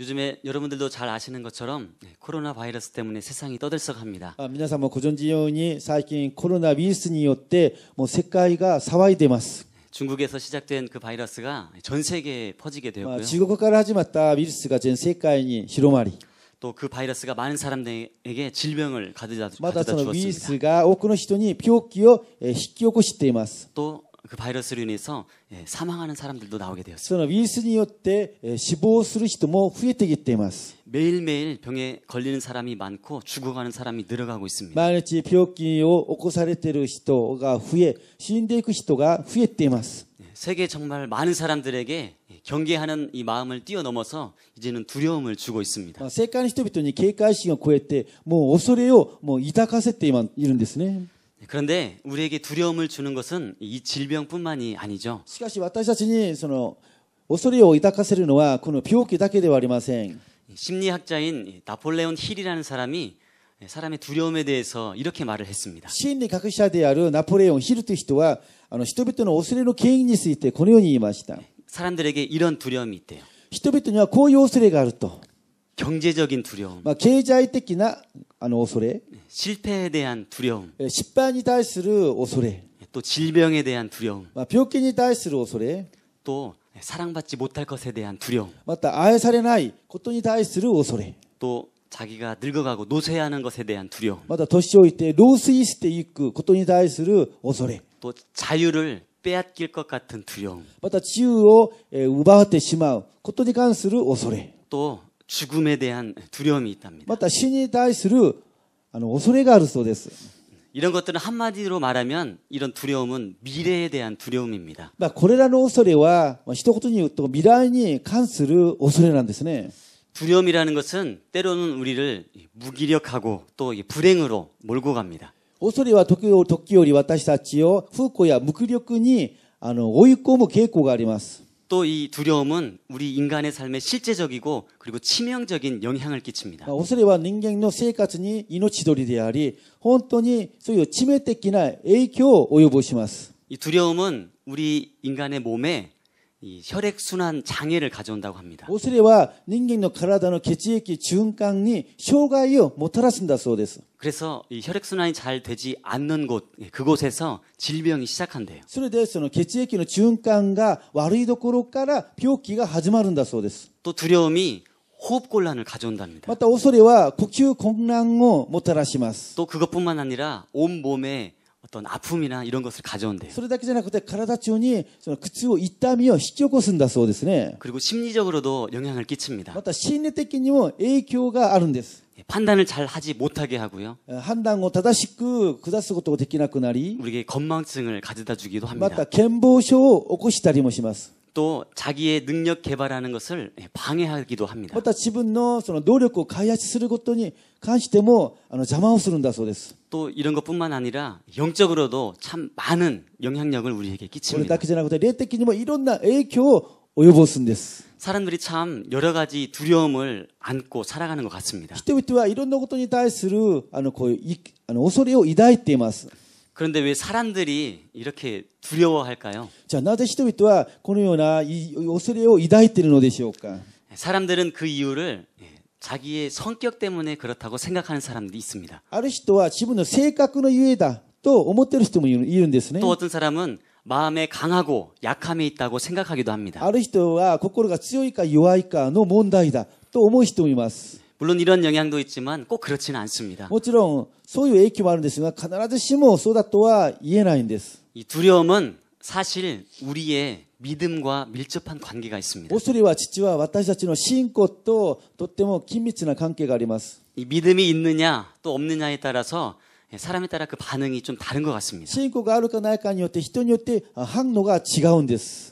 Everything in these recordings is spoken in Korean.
요즘에 여러분들도 잘 아시는 것처럼 네, 코로나 바이러스 때문에 세상이 떠들썩합니다. 아, 皆さんもご存知ように最近コロナウ스ルスによってもう世界が騒いでます 뭐 뭐 네, 중국에서 시작된 그 바이러스가 전 세계에 퍼지게 아, 되었고요. 中国から始まったウイルスが全世界に広まり. 또그 바이러스가 많은 사람들에게 질병을 가져다 주었습니다. まだそ스가イルスが多くの人に病気を引き起こしています또 그 바이러스로 인해서 예, 사망하는 사람들도 나오게 되었습니다. 예, 매일매일 병에 걸리는 사람이 많고 죽어가는 사람이 늘어가고 있습니다. 毎起こされてる人が増え死んでいく人が増えています 그 예, 세계 정말 많은 사람들에게 경계하는 이 마음을 뛰어넘어서 이제는 두려움을 주고 있습니다. 아, 세계人々に警戒心を超えてもう恐れをもう抱かせているんですね。 그런데 우리에게 두려움을 주는 것은 이 질병뿐만이 아니죠. しかし私たちにその恐れを抱かせるのはこの病気だけではありません. 심리학자인 나폴레온 힐이라는 사람이 사람의 두려움에 대해서 이렇게 말을 했습니다. 심리学者であるナポレオンヒルという人は人々の恐れの原因についてこのように言いました. 사람들에게 이런 두려움이 있대요. 人々にはこういう恐れがあると. 경제적인 두려움. 経済的なあの恐れ. 실패에 대한 두려움. 失敗に対する恐れ.또 질병에 대한 두려움. 病気に対する恐れ.또 사랑받지 못할 것에 대한 두려움. また愛されないことに対する恐れ.또 자기가 늙어가고 노쇠하는 것에 대한 두려움. また年老いて老衰していくことに対する恐れ.또 자유를 빼앗길 것 같은 두려움. また自由を奪ってしまうことに関する恐れ.또 죽음에 대한 두려움이 있답니다. 맞다. 신이 対するあ소레가があるそうです 이런 것들은 한마디로 말하면 이런 두려움은 미래에 대한 두려움입니다. 고래라는 ら소레와は一코토니우と미来に関する恐소레란데스네 뭐 두려움이라는 것은 때로는 우리를 무기력하고 또 불행으로 몰고 갑니다. 도끼오 도끼오리 어소레와 와れ시時치私후ちを不幸や無力に追い込む傾向があります 또이 두려움은 우리 인간의 삶에 실제적이고 그리고 치명적인 영향을 끼칩니다. 恐れは人間の生活に命取りであり、本当にそういう致命的な影響を及ぼします。이 아, 두려움은 우리 인간의 몸에 이 혈액 순환 장애를 가져온다고 합니다. 오스레와 인간의 体の血液循環に障害をもたらすんだそうです. 그래서 이 혈액 순환이 잘 되지 않는 곳 예, 그곳에서 질병이 시작한대요. それでその血液の循環が悪いところから病気が始まるんだそうです.또 두려움이 호흡 곤란을 가져온답니다. 맞다. 오스레와 呼吸困難をもたらします.또 그것뿐만 아니라 온 몸에 어떤 아픔이나 이런 것을 가져온대요. それだけじゃなくて体中にその苦痛を痛みを引き起こすんだそうですね. 그리고 심리적으로도 영향을 끼칩니다. また心理的にも影響があるんです. 판단을 잘 하지 못하게 하고요. 판단을 正しく下すことができなくなり 우리에게 건망증을 가져다 주기도 합니다. また健忘症を起こしたりもします.또 자기의 능력 개발하는 것을 방해하기도 합니다. また自分のその能力を開発することに関しても邪魔をするんだそうです.또 이런 것뿐만 아니라 영적으로도 참 많은 영향력을 우리에게 끼칩니다. これだけじゃなくて霊的にもいろんな影響を及ぼすんです. 사람들이 참 여러 가지 두려움을 안고 살아가는 것 같습니다. 人々はいろんなことに対するあのこういうあの恐れを抱いています。 그런데 왜 사람들이 이렇게 두려워할까요? 자, 나ぜ 人々はこのような恐れを抱いているのでしょうか? 사람들은 그 이유를 예, 자기의 성격 때문에 그렇다고 생각하는 사람도 있습니다. ある人は自分の性格のゆえだと思ってる人もいるんですね.또 어떤 사람은 마음에 강하고 약함이 있다고 생각하기도 합니다. ある人は心が強いか弱いかの問題だと思う人もいます. 물론 이런 영향도 있지만 꼭 그렇지는 않습니다. 물론 소んそういう影響はあるんですが必ずしもそうだとは言え이 두려움은 사실 우리의 믿음과 밀접한 관계가 있습니다. 오스리와 지치와 私たちの信仰또とても緊密な 관계가 あります이 믿음이 있느냐 또 없느냐에 따라서 사람에 따라 그 반응이 좀 다른 것 같습니다. 신고가あるかないかによって人によって反応が違うんです.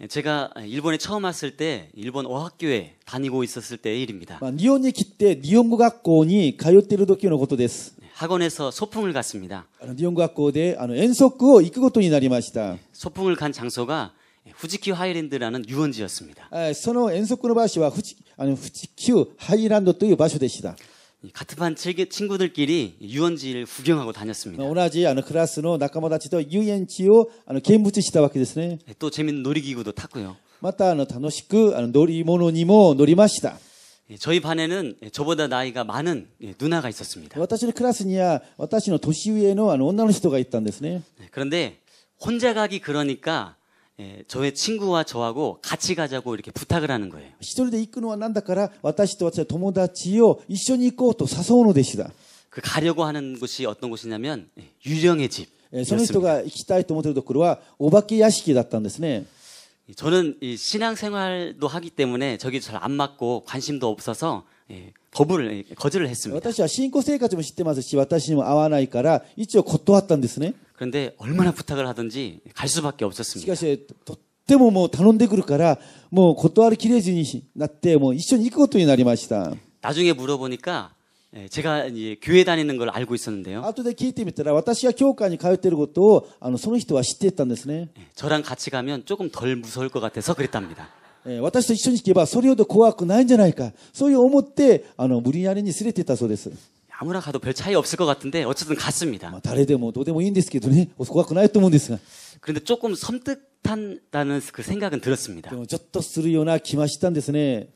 예, 제가 일본에 처음 왔을 때 일본 어학교에 다니고 있었을 때의 일입니다. 일본에 아, 기때 일본어 학교에 通ってる時のことです 학원에서 소풍을 갔습니다. 일본어 학교에 연속을 行くことになりました. 소풍을 간 장소가 후지큐 하이랜드라는 유원지였습니다. 아, その遠足の場所は富士急ハイランドという場所でした。 같은 반 친구들끼리 유원지를 구경하고 다녔습니다. 同じあのクラスの仲間たちと遊園地をあの見物したわけですね.또 재밌는 놀이기구도 탔고요. またあの楽しくあの乗り物にも乗りました. 저희 반에는 저보다 나이가 많은 누나가 있었습니다. 私のクラスには私の年上のあの女の人がいたんですね. 그런데 혼자 가기 그러니까 えー、저의친구와저하고같이가자고이렇게부탁을하는거예요一人で行くのはなんだから私と私は友達を一緒に行こうと誘うのでした그가려고하는곳이어떤곳이냐면유령의집その人が行きたいと思っているところはお化け屋敷だったんですね。 저는 이 신앙생활도 하기 때문에 저기 잘 안 맞고 관심도 없어서 예, 거부를 거절을 했습니다. 私は信仰生活もしてますし私にも合わないから一応断ったんですね 그런데 얼마나 부탁을 하든지 갈 수밖에 없었습니다. しかしとってももう頼んでくるからもう断りきれずになってもう一緒に行くことになりました. 나중에 물어보니까 제가 이제 교회 다니는 걸 알고 있었는데요. 後で聞いてみたら私は教会に通ってることをあのその人は知ってたんですね. 저랑 같이 가면 조금 덜 무서울 것 같아서 그랬답니다. 私と一緒に行けばそれほど怖くないんじゃないかそういう思ってあの無理やりに連れてたそうです 아무나 가도 별 차이 없을 것 같은데 어쨌든 갔습니다. 誰でもどうでもいいんですけどね怖くないと思うんですが 그런데 조금 섬뜩한다는 그 생각은 들었습니다. ちょっとするような気はしたんですね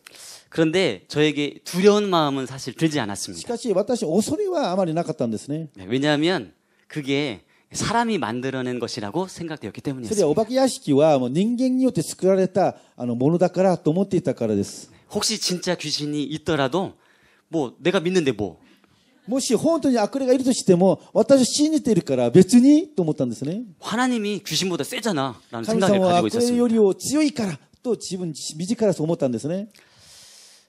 그런데 저에게 두려운 마음은 사실 들지 않았습니다. しかし私恐れはあまりなかったんですね. 네, 왜냐하면 그게 사람이 만들어낸 것이라고 생각되었기 때문이었습니다. 오바키야시키は人間によって作られたものだからと思っていたからです. 혹시 진짜 귀신이 있더라도 뭐 내가 믿는데 뭐. もし本当に悪霊がいるとしても私信じているから別にと思ったんですね. 하나님이 귀신보다 세잖아라는 생각을 가지고 있었습니다. 神様は悪霊より強いからと自分自身からそう思ったんですね。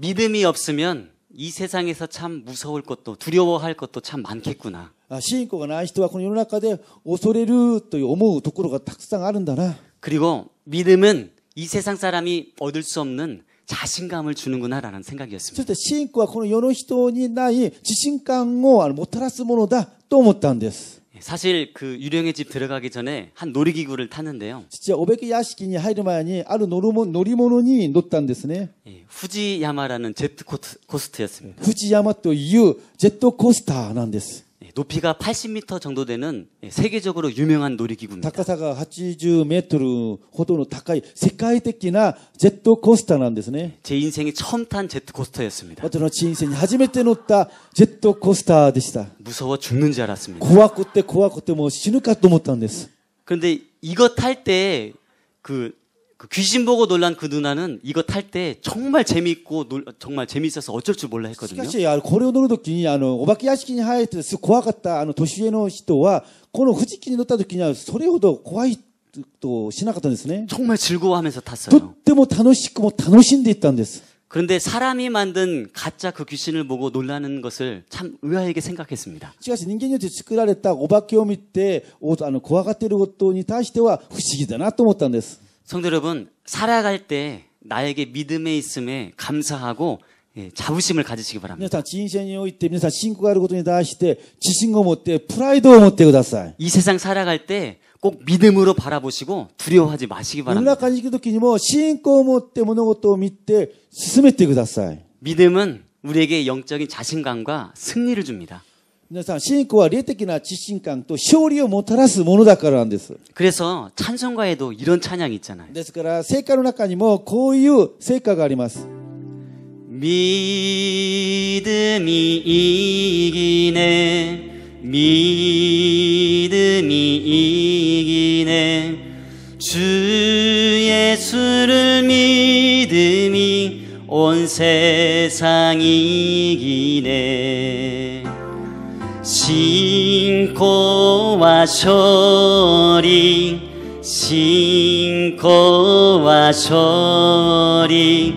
믿음이 없으면 이 세상에서 참 무서울 것도 두려워할 것도 참 많겠구나. 아, 신고가 나人は この世の中で恐れると思うところがたくさんあるんだな. 그리고 믿음은 이 세상 사람이 얻을 수 없는 자신감을 주는구나라는 생각이었습니다. 신고가 この世の人にない自信感をもたらすものだと思ったんです. 예, 사실 그 유령의 집 들어가기 전에 한 놀이기구를 탔는데요. 진짜 500개 야식이니 하이르마니 아르 노르모 놀이모노니 놓단데데네 예, 후지야마라는 제트 코스트였습니다. 후지야마 또 이유 제트 코스터なんです. 높이가 80m 정도 되는 세계적으로 유명한 놀이기구입니다. 高さが 80mほどの 高い 세계的な 제트코스터なんですね. 제 인생이 처음 탄 제트코스터였습니다. 어떤 제 인생이 初めて乗った 제트코스터でした. 무서워 죽는 줄 알았습니다. 怖くて怖くても死ぬかと思ったんです. 뭐 그런데 이거 탈때그 그 귀신 보고 놀란 그 누나는 이거 탈 때 정말 재밌고 놀, 정말 재밌어서 어쩔 줄 몰라 했거든요. しかし、あの、これを乗るときに、あの、お化け屋敷に入ってすご怖かった、あの、年上の人は、この富士機に乗ったときには、それほど怖いとしなかったんですね。 정말 즐거워하면서 と 탔어요. っても楽しくも楽しんでいったんです。 그런데 사람이 만든 가짜 그 귀신을 보고 놀라는 것을 참 의아하게 생각했습니다. しかし、人間によって作られたお化けを見て、おあの怖がっていることに対しては、不思議だなと思ったんです。 성도 여러분, 살아갈 때 나에게 믿음에 있음에 감사하고 예, 자부심을 가지시기 바랍니다. 이이드 세상 살아갈 때 꼭 믿음으로 바라보시고 두려워하지 마시기 바랍니다. 뭐, 뭐, 그 믿음은 우리에게 영적인 자신감과 승리를 줍니다. 皆さん、信仰は霊的な自信感と勝利をもたらすものだからなんです。 그래서 찬송가에도 이런 찬양이 있잖아요. ですから、聖歌の中にもこういう聖歌があります。 믿음이 이기네 믿음이 이기네 주 예수를 믿음이 온 세상 이기네 신고와 소리 신고와 소리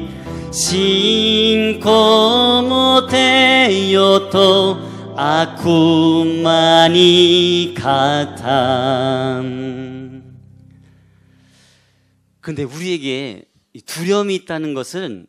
신고 못해요도 아쿠만이 같 근데 우리에게 두려움이 있다는 것은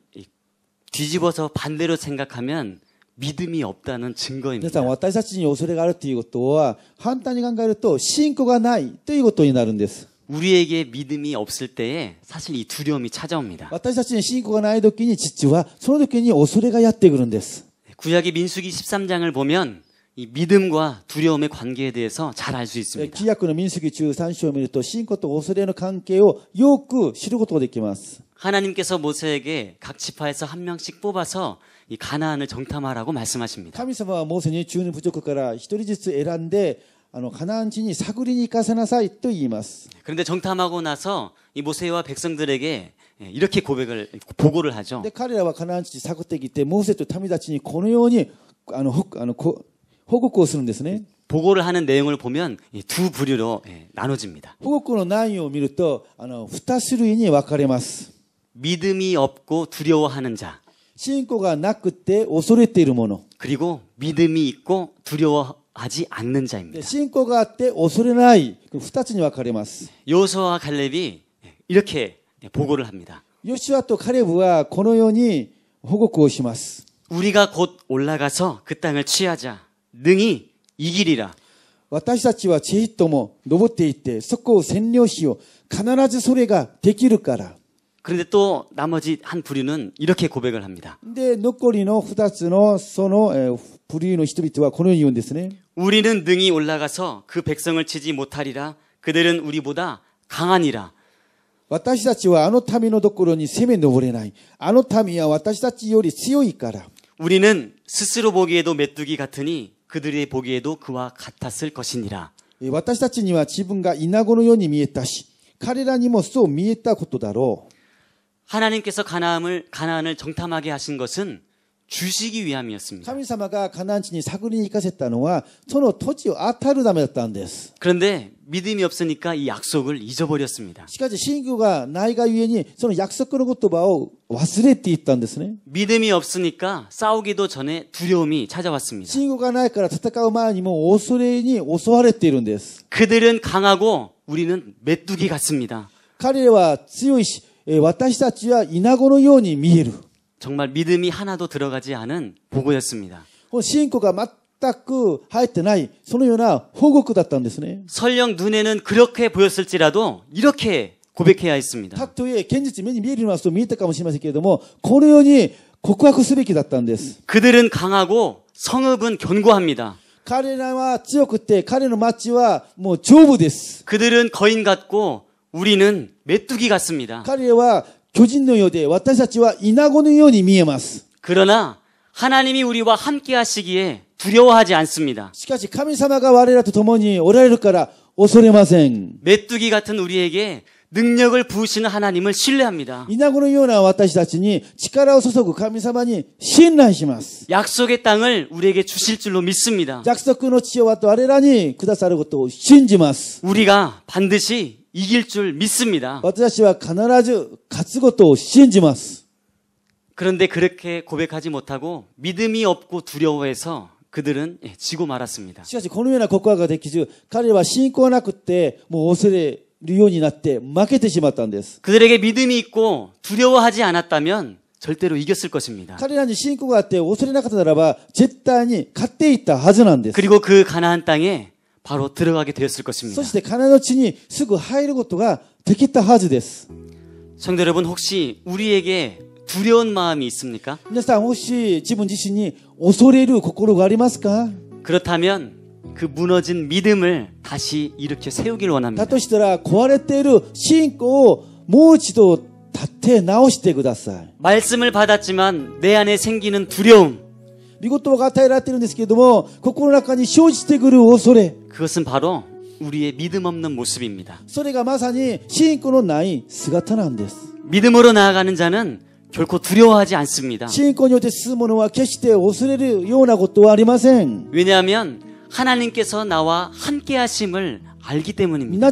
뒤집어서 반대로 생각하면 믿음이 없다는 증거입니다. 皆さん私たちに恐れがあるということは、簡単に考えると、信仰がないということになるんです。 우리에게 믿음이 없을 때에 사실 이 두려움이 찾아옵니다. 私たちに信仰がない時に実はその時に恐れがやってくるんです. 네, 구약의 민수기 13장을 보면 이 믿음과 두려움의 관계에 대해서 잘 알 수 있습니다. 구약의 네, 민수기 13장을 信仰と恐れの関係をよく知ることができます. 하나님께서 모세에게 각 지파에서 한 명씩 뽑아서 이 가나안을 정탐하라고 말씀하십니다. 神様はモーセに1 2部族から一人ずつ選んで가나안지니 사그리니 かせ나사いと이い스 그런데 정탐하고 나서 이 모세와 백성들에게 예, 이렇게 고백을 보고를 하죠. 근데 彼라와가나안지探ってきてモーセと民たちにこのようにあのあの報告をするんです 보고를 하는 내용을 보면 두 부류로 예, 나눠집니다. 호국고의 내용을 見ると2種類に分かれます. 믿음이 없고 두려워하는 자. 信仰がなくて恐れているもの. 그리고 믿음이 있고 두려워하지 않는 자입니다. 信仰があって恐れない. 2つに分かれます. 요서와 갈렙이 이렇게 보고를 합니다. 요시와 또 갈렙과 このように 보고를 します. 우리가 곧 올라가서 그 땅을 취하자. 능히 이기리라. 私たちはじっとも登っていってそこを占領しよう必ずそれができるから 그런데 또 나머지 한 부류는 이렇게 고백을 합니다. 우리는 능히 올라가서 그 백성을 치지 못하리라. 그들은 우리보다 강하니라. 우리는 스스로 보기에도 메뚜기 같으니 그들이 보기에도 그와 같았을 것이니라. 私たちには自分がイナゴのように見えたし、彼らにもそう見えたことだろう。 하나님께서 가나안을 가나안을 정탐하게 하신 것은 주시기 위함이었습니다. 사마가가나안인니 사그리니까 했다는 건 토지 아타르 담에였다는です. 그런데 믿음이 없으니까 이 약속을 잊어버렸습니다. 시까지 신교가 나이가 유엔이 저는 약속 그런 것도 봐오 와스레티 있다는ですね. 믿음이 없으니까 싸우기도 전에 두려움이 찾아왔습니다. 신교가 나이까라 타타카우마니모 오소레니 오소하레티いるんです. 그들은 강하고 우리는 메뚜기 같습니다. 카리와 は요이시 私たちは稲子のように見える。 예, 정말 믿음이 하나도 들어가지 않은 보고였습니다. 信仰가 딱 하였더나이 소노요나 호국구だったんですね. 설령 눈에는 그렇게 보였을지라도 이렇게 고백해야 했습니다. 탁토의 현실면이 미에리나서 미에다かもしれませんけれどもこのように 고백すべきだったんです. 그들은 강하고 성읍은 견고합니다. 彼らは強くて彼の町はもう丈夫です. 뭐 그들은 거인 같고 우리는 메뚜기 같습니다. 彼は巨人のようで私たちはイナゴのように見えます. 그러나 하나님이 우리와 함께 하시기에 두려워하지 않습니다. しかし神様が我らと共におられるから恐れません. 메뚜기 같은 우리에게 능력을 부으시는 하나님을 신뢰합니다. 이나고의ような私たちに力を注ぐ神様に信頼します. 약속의 땅을 우리에게 주실 줄로 믿습니다. 약속의地を我々にくださることを信じ 우리가 반드시 이길 줄 믿습니다. 私は必ず勝つことを信じます. 그런데 그렇게 고백하지 못하고 믿음이 없고 두려워해서 그들은 지고 말았습니다. しかしこのような告白ができず彼らは信仰なくてもう恐れるようになって負けてしまったんです. 그들에게 믿음이 있고 두려워하지 않았다면 절대로 이겼을 것입니다.彼らに 신고가あって恐れなかったならば絶対に勝っていったはずなんです. 그리고 그 가나안 땅에 바로 들어가게 되었을 것입니다. そして金の地にすぐ入ることができたはずです. 성도 여러분 혹시 우리에게 두려운 마음이 있습니까? 皆さん 혹시 自分自身に恐れる心がありますか? 그렇다면 그 무너진 믿음을 다시 일으켜 세우길 원합니다. だとしたら壊れている信仰をもう一度立て直してください. 말씀을 받았지만 내 안에 생기는 두려움. 見事が与えられているんですけれども、心の中に生じてくる恐れ。 그것은 바로 우리의 믿음 없는 모습입니다. 믿음으로 나아가는 자는 결코 두려워하지 않습니다. 왜냐하면 하나님께서 나와 함께 하심을 알기 때문입니다.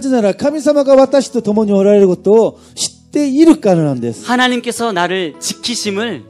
하나님께서 나를 지키심을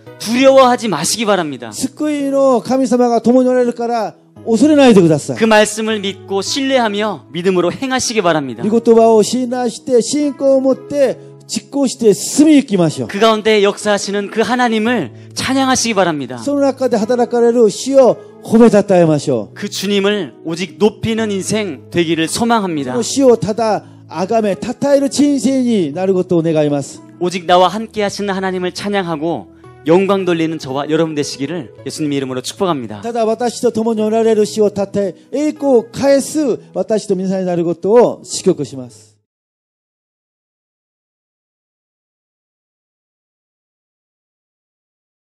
두려워하지 마시기 바랍니다. 그 말씀을 믿고 신뢰하며 믿음으로 행하시기 바랍니다. 그 가운데 역사하시는 그 하나님을 찬양하시기 바랍니다. 그 주님을 오직 높이는 인생 되기를 소망합니다. 아감의 타타이르 친신이 나를 것도 내가 이마스. 오직 나와 함께 하시는 하나님을 찬양하고 영광 돌리는 저와 여러분 되시기를 예수님의 이름으로 축복합니다. ただ私と共におられる死を立て栄光を返す私と皆さんになることを祝福します。